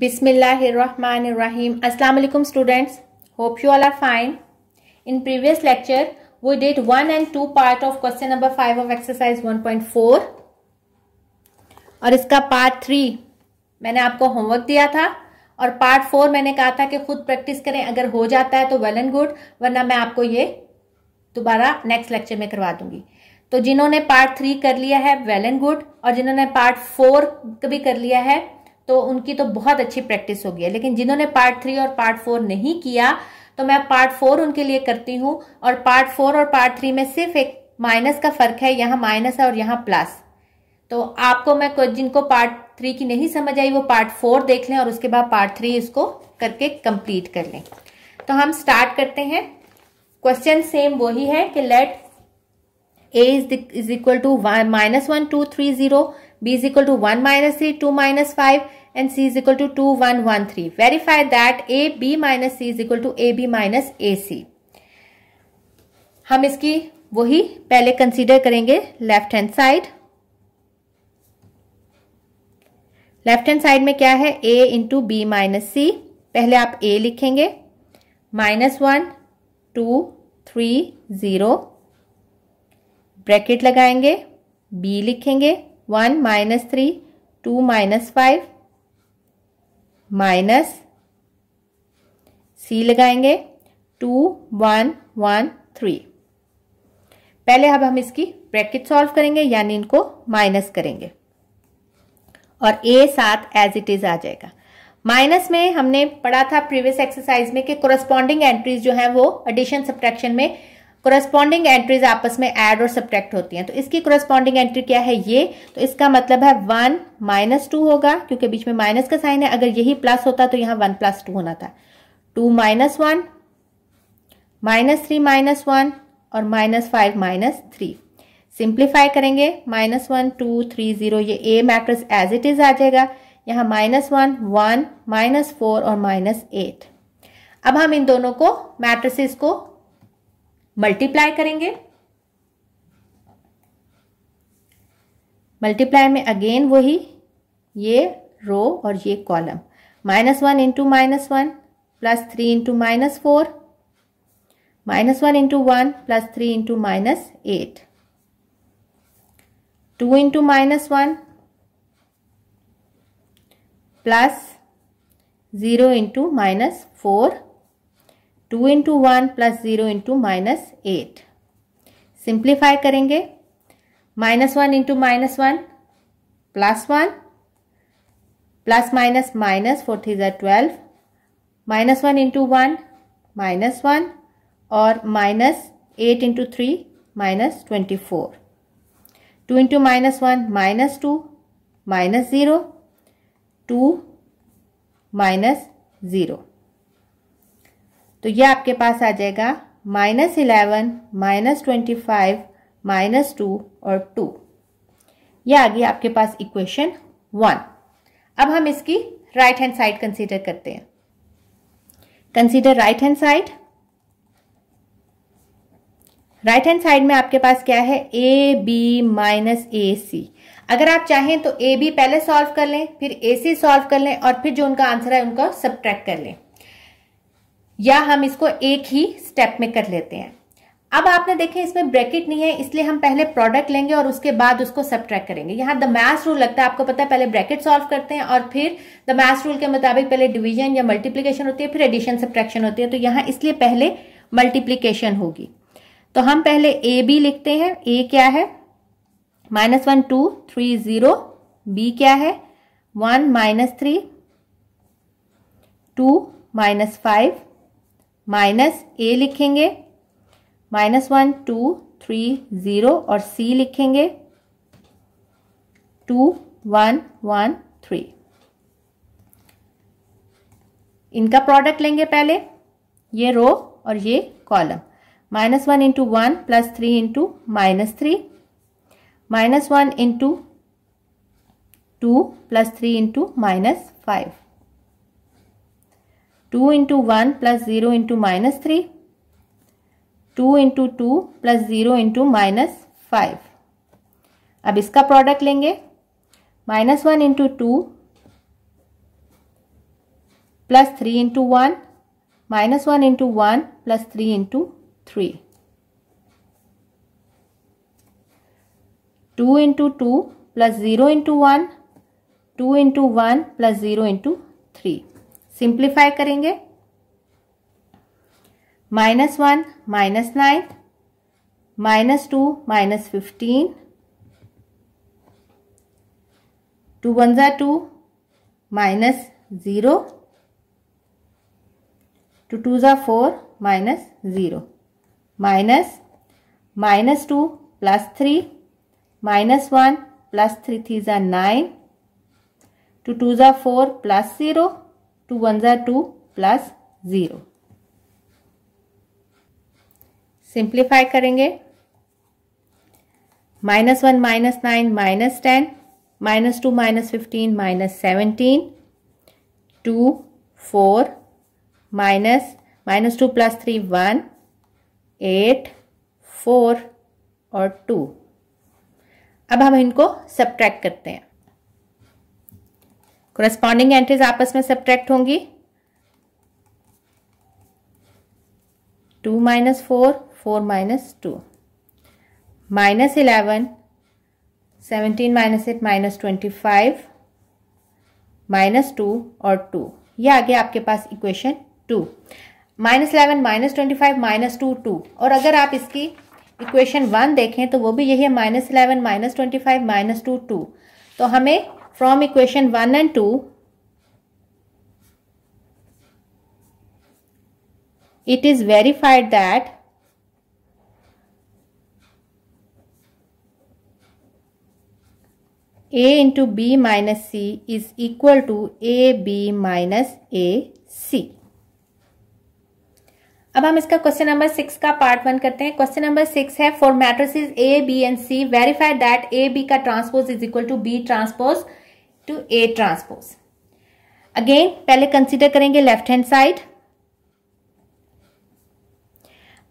Bismillahirrahmanirrahim. Assalamu alaikum students. Hope you all are fine. In previous lecture, we did 1 and 2 part of question number 5 of exercise 1.4 और इसका part 3 मैंने आपको homework दिया था और part 4 मैंने कहा था कि खुद प्रैक्टिस करें अगर हो जाता है तो वेल एंड गुड वरना मैं आपको ये दोबारा नेक्स्ट लेक्चर में करवा दूंगी तो जिन्होंने पार्ट थ्री कर लिया है वेल एंड गुड और जिन्होंने पार्ट फोर भी कर लिया है तो उनकी तो बहुत अच्छी प्रैक्टिस होगी लेकिन जिन्होंने पार्ट थ्री और पार्ट फोर नहीं किया तो मैं पार्ट फोर उनके लिए करती हूँ और पार्ट फोर और पार्ट थ्री में सिर्फ एक माइनस का फर्क है यहाँ माइनस है और यहाँ प्लस तो आपको मैं जिनको पार्ट थ्री की नहीं समझ आई वो पार्ट फोर देख लें और उसके बाद पार्ट थ्री इसको करके कंप्लीट कर लें तो हम स्टार्ट करते हैं क्वेश्चन सेम वही है कि let A is is equal to minus one two three zero b is equal to 1 minus 3, 2 minus 5 and c is equal to 2, 1, 1, 3. Verify that a b minus c is equal to a b minus a c. हम इसकी वही पहले consider करेंगे left hand side left hand side में क्या है a into B minus C पहले आप a लिखेंगे minus one two three zero bracket लगाएंगे b लिखेंगे one minus three two minus five minus C लगाएंगे टू वन वन थ्री पहले अब हम इसकी ब्रैकेट सॉल्व करेंगे यानी इनको माइनस करेंगे और ए साथ एज इट इज आ जाएगा माइनस में हमने पढ़ा था प्रीवियस एक्सरसाइज में कि कोरस्पॉन्डिंग एंट्रीज जो हैं वो एडिशन सब्ट्रैक्शन में कोरस्पॉन्डिंग एंट्रीज आपस में एड और सब्ट्रैक्ट होती हैं तो इसकी कोरस्पॉन्डिंग एंट्री क्या है ये तो इसका मतलब है वन माइनस टू होगा क्योंकि बीच में माइनस का साइन है अगर यही प्लस होता तो यहाँ वन प्लस टू होना था two minus one minus three minus one और minus five minus three simplify करेंगे minus one two three zero ये A matrix as it is आ जाएगा यहाँ minus one one minus four और माइनस एट अब हम इन दोनों को मैट्रिसेस को मल्टीप्लाई करेंगे मल्टीप्लाई में अगेन वही ये रो और ये column minus one into minus one plus three into minus four minus one into one plus three into minus eight two into minus one plus zero into minus four two into one plus zero into minus eight simplify करेंगे minus one into minus one plus one plus minus minus four three ज़ा twelve minus one into one minus one और minus eight into three minus twenty four two into minus one minus two minus zero two minus zero तो ये आपके पास आ जाएगा minus eleven minus twenty five minus two और two ये आ गई आपके पास इक्वेशन वन अब हम इसकी राइट हैंड साइड कंसीडर करते हैं consider right hand side right hand side में आपके पास क्या है ए बी माइनस ए सी अगर आप चाहें तो ए बी पहले सॉल्व कर लें फिर ए सी सॉल्व कर लें और फिर जो उनका आंसर है उनका सब्ट्रैक्ट कर लें या हम इसको एक ही स्टेप में कर लेते हैं अब आपने देखे इसमें ब्रैकेट नहीं है इसलिए हम पहले प्रोडक्ट लेंगे और उसके बाद उसको सब करेंगे यहाँ द मैस रूल लगता है आपको पता है पहले ब्रैकेट सॉल्व करते हैं और फिर द मैस रूल के मुताबिक पहले डिवीजन या मल्टीप्लीकेशन होती है फिर एडिशन सब्ट्रैक्शन होती है तो यहाँ इसलिए पहले मल्टीप्लीकेशन होगी तो हम पहले ए बी लिखते हैं ए क्या है minus one two three zero B क्या है one minus three two minus five minus A लिखेंगे minus one two three zero और सी लिखेंगे टू वन वन थ्री इनका प्रोडक्ट लेंगे पहले ये रो और ये column minus one into one plus three into minus three minus one into two plus three into minus five two into one plus zero into minus three two into two plus zero into minus five अब इसका product लेंगे minus one into two plus three into one minus one into one plus three into three two into two plus zero into one two into one plus zero into three simplify करेंगे minus one minus nine minus two minus fifteen two one ज़ा two minus zero two two ज़ा four minus zero minus minus two plus three minus one plus three थी ज़ा nine two two ज़ा four plus zero two one जार two plus zero simplify करेंगे minus one minus nine minus ten minus two minus fifteen minus seventeen two four minus minus two plus three one eight four और two अब हम इनको subtract करते हैं corresponding entries आपस में सब्ट्रैक्ट होंगी two minus four four minus two minus eleven seventeen minus eight minus twenty five minus two और टू ये आगे आपके पास equation two minus eleven minus twenty five minus two two और अगर आप इसकी इक्वेशन वन देखें तो वो भी यही है minus eleven minus twenty five minus two two तो हमें from equation 1 and 2 it is verified that a into b minus c is equal to ab minus ac अब हम इसका क्वेश्चन नंबर सिक्स का पार्ट वन करते हैं question number six है for matrices A B and C verify that A B का transpose is equal to B transpose to A transpose again पहले consider करेंगे लेफ्ट हैंड साइड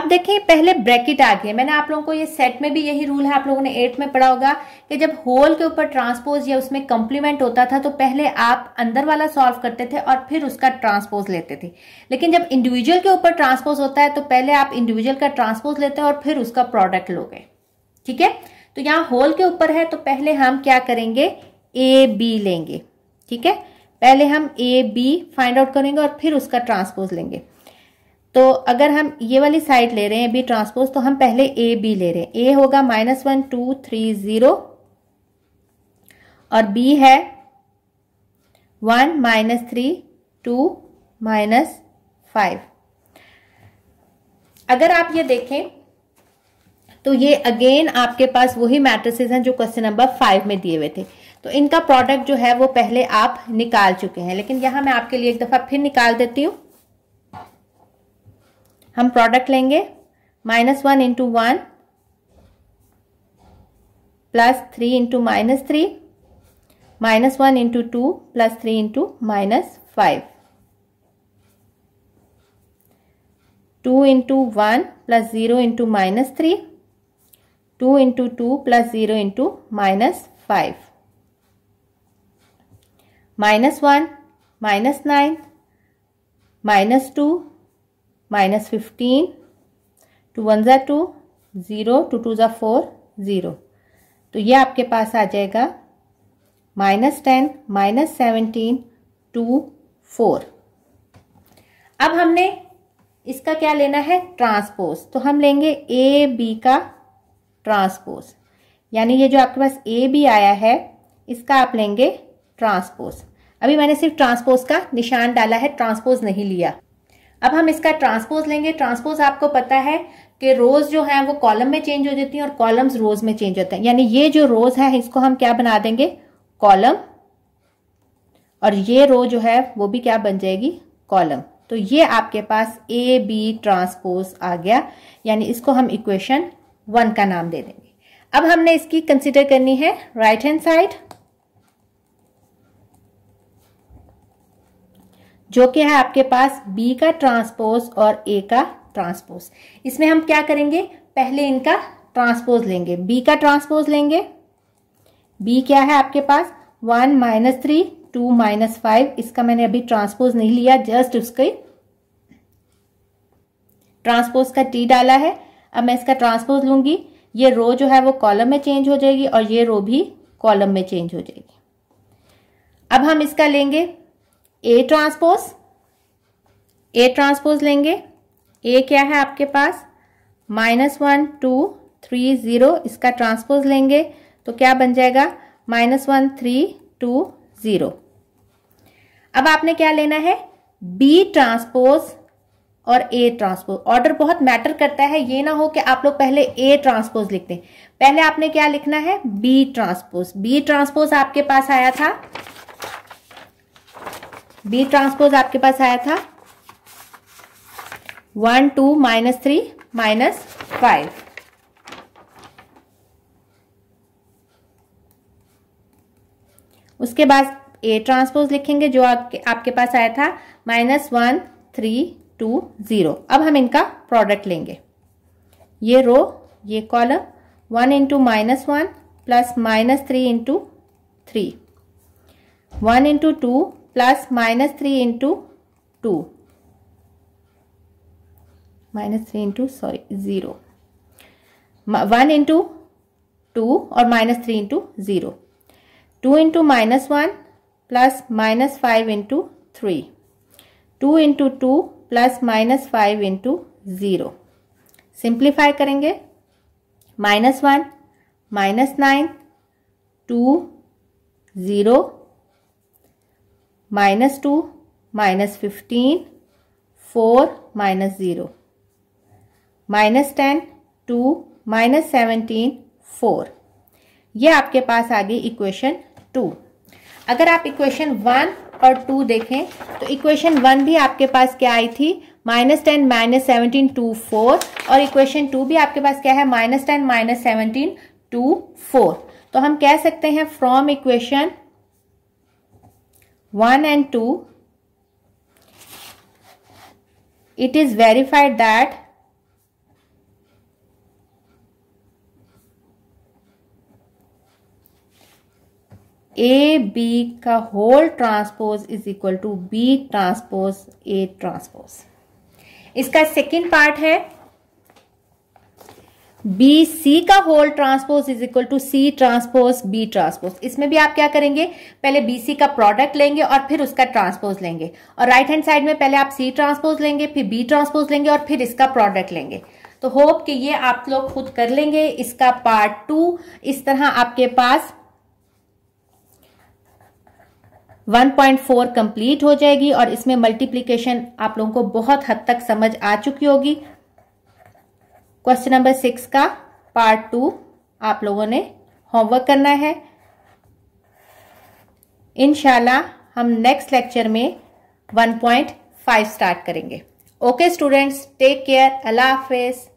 अब देखें पहले ब्रैकेट आ गया मैंने आप लोगों को ये सेट में भी यही रूल है आप लोगों ने एट में पढ़ा होगा कि जब होल के ऊपर ट्रांसपोज या उसमें कंप्लीमेंट होता था तो पहले आप अंदर वाला सॉल्व करते थे और फिर उसका ट्रांसपोज लेते थे लेकिन जब इंडिविजुअल के ऊपर ट्रांसपोज होता है तो पहले आप इंडिविजुअल का ट्रांसपोज लेते हैं और फिर उसका प्रोडक्ट लोगे ठीक है तो यहाँ होल के ऊपर है तो पहले हम क्या करेंगे ए बी लेंगे ठीक है पहले हम ए बी फाइंड आउट करेंगे और फिर उसका ट्रांसपोज लेंगे तो अगर हम ये वाली साइड ले रहे हैं बी ट्रांसपोज तो हम पहले ए बी ले रहे हैं ए होगा minus one two three zero और बी है one minus three two minus five अगर आप ये देखें तो ये अगेन आपके पास वही मैट्रिसेस हैं जो क्वेश्चन नंबर फाइव में दिए हुए थे तो इनका प्रोडक्ट जो है वो पहले आप निकाल चुके हैं लेकिन यहाँ मैं आपके लिए एक दफ़ा फिर निकाल देती हूँ हम प्रोडक्ट लेंगे minus one into one plus three into minus three minus one into two plus three into minus five two into one plus zero into minus three two into two plus zero into minus five minus one minus nine minus two minus fifteen two one ज़ा two zero two two ज़ा four zero तो ये आपके पास आ जाएगा minus ten minus seventeen two four अब हमने इसका क्या लेना है ट्रांसपोज तो हम लेंगे ए बी का ट्रांसपोज यानी ये जो आपके पास ए बी आया है इसका आप लेंगे ट्रांसपोज अभी मैंने सिर्फ ट्रांसपोज का निशान डाला है ट्रांसपोज नहीं लिया अब हम इसका ट्रांसपोज लेंगे ट्रांसपोज आपको पता है कि रोज जो है वो कॉलम में चेंज हो जाती है और कॉलम्स रोज में चेंज होते हैं यानी ये जो रोज है इसको हम क्या बना देंगे कॉलम और ये रो जो है वो भी क्या बन जाएगी कॉलम तो ये आपके पास ए बी ट्रांसपोज आ गया यानी इसको हम इक्वेशन वन का नाम दे देंगे अब हमने इसकी कंसिडर करनी है राइट हैंड साइड जो कि है आपके पास बी का ट्रांसपोज और ए का ट्रांसपोज इसमें हम क्या करेंगे पहले इनका ट्रांसपोज लेंगे बी का ट्रांसपोज लेंगे बी क्या है आपके पास one minus three two minus five इसका मैंने अभी ट्रांसपोज नहीं लिया जस्ट उसके ट्रांसपोज का टी डाला है अब मैं इसका ट्रांसपोज लूंगी ये रो जो है वो कॉलम में चेंज हो जाएगी और ये रो भी कॉलम में चेंज हो जाएगी अब हम इसका लेंगे ए ट्रांसपोज ए ट्रांसपोज लेंगे ए क्या है आपके पास minus one two three zero इसका ट्रांसपोज लेंगे तो क्या बन जाएगा minus one three two zero अब आपने क्या लेना है बी ट्रांसपोज और ए ट्रांसपोज ऑर्डर बहुत मैटर करता है ये ना हो कि आप लोग पहले ए ट्रांसपोज लिखते हैं पहले आपने क्या लिखना है बी ट्रांसपोज बी ट्रांसपोज आपके पास आया था बी ट्रांसपोज आपके पास आया था one two minus three minus five उसके बाद ए ट्रांसपोज लिखेंगे जो आपके आपके पास आया था minus one three two zero अब हम इनका प्रोडक्ट लेंगे ये रो ये column one into minus one plus minus three into three one into two plus minus three into two minus three into sorry zero one into two और minus three into zero two into minus one plus minus five into three two into two plus minus five into zero simplify करेंगे minus one minus nine two zero minus two minus fifteen four minus zero minus ten two minus seventeen four ये आपके पास आ गई equation two अगर आप equation one और to देखें तो इक्वेशन वन भी आपके पास क्या आई थी minus ten minus seventeen two four और इक्वेशन टू भी आपके पास क्या है minus ten minus seventeen two four तो हम कह सकते हैं from equation 1 and 2 it is verified that A B का whole transpose is equal to B transpose A transpose इसका सेकेंड पार्ट है बी सी का whole transpose is equal to C transpose B transpose इसमें भी आप क्या करेंगे पहले बी सी का प्रोडक्ट लेंगे और फिर उसका ट्रांसपोज लेंगे और राइट हैंड साइड में पहले आप सी ट्रांसपोज लेंगे फिर बी ट्रांसपोज लेंगे और फिर इसका प्रोडक्ट लेंगे तो होप कि ये आप लोग खुद कर लेंगे इसका पार्ट टू इस तरह आपके पास 1.4 कंप्लीट हो जाएगी और इसमें मल्टीप्लीकेशन आप लोगों को बहुत हद तक समझ आ चुकी होगी क्वेश्चन नंबर सिक्स का पार्ट टू आप लोगों ने होमवर्क करना है इनशाला हम नेक्स्ट लेक्चर में 1.5 स्टार्ट करेंगे ओके स्टूडेंट्स टेक केयर अल्लाह हाफिज़